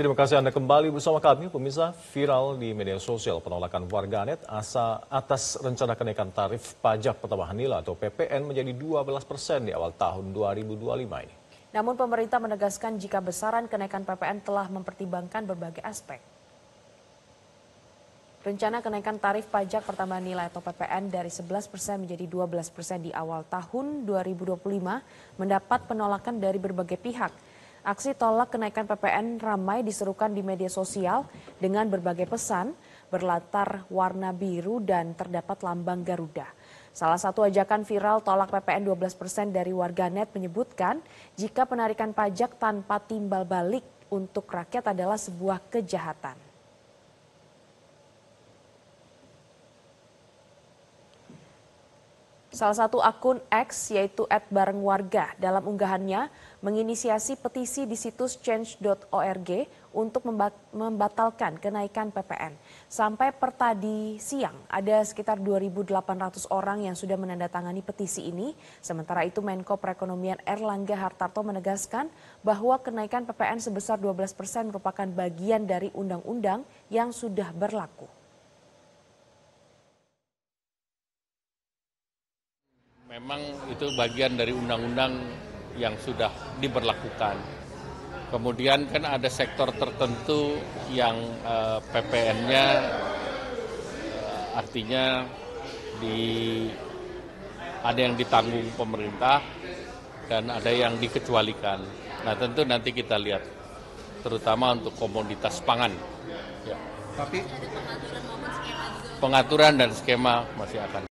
Terima kasih Anda kembali bersama kami. Pemirsa viral di media sosial penolakan warganet asa atas rencana kenaikan tarif pajak pertambahan nilai atau PPN menjadi 12 persen di awal tahun 2025 ini. Namun pemerintah menegaskan jika besaran kenaikan PPN telah mempertimbangkan berbagai aspek. Rencana kenaikan tarif pajak pertambahan nilai atau PPN dari 11% menjadi 12% di awal tahun 2025 mendapat penolakan dari berbagai pihak Aksi tolak kenaikan PPN ramai diserukan di media sosial dengan berbagai pesan berlatar warna biru dan terdapat lambang Garuda. Salah satu ajakan viral tolak PPN 12% dari warganet menyebutkan jika penarikan pajak tanpa timbal balik untuk rakyat adalah sebuah kejahatan. Salah satu akun X yaitu warga dalam unggahannya menginisiasi petisi di situs change.org untuk membatalkan kenaikan PPN. Sampai pertadi siang ada sekitar 2.800 orang yang sudah menandatangani petisi ini. Sementara itu Menko Perekonomian Erlangga Hartarto menegaskan bahwa kenaikan PPN sebesar 12 persen merupakan bagian dari undang-undang yang sudah berlaku. Memang itu bagian dari undang-undang yang sudah diberlakukan. Kemudian kan ada sektor tertentu yang eh, PPN-nya eh, artinya di ada yang ditanggung pemerintah dan ada yang dikecualikan. Nah tentu nanti kita lihat, terutama untuk komoditas pangan. Ya. Tapi pengaturan dan skema masih akan.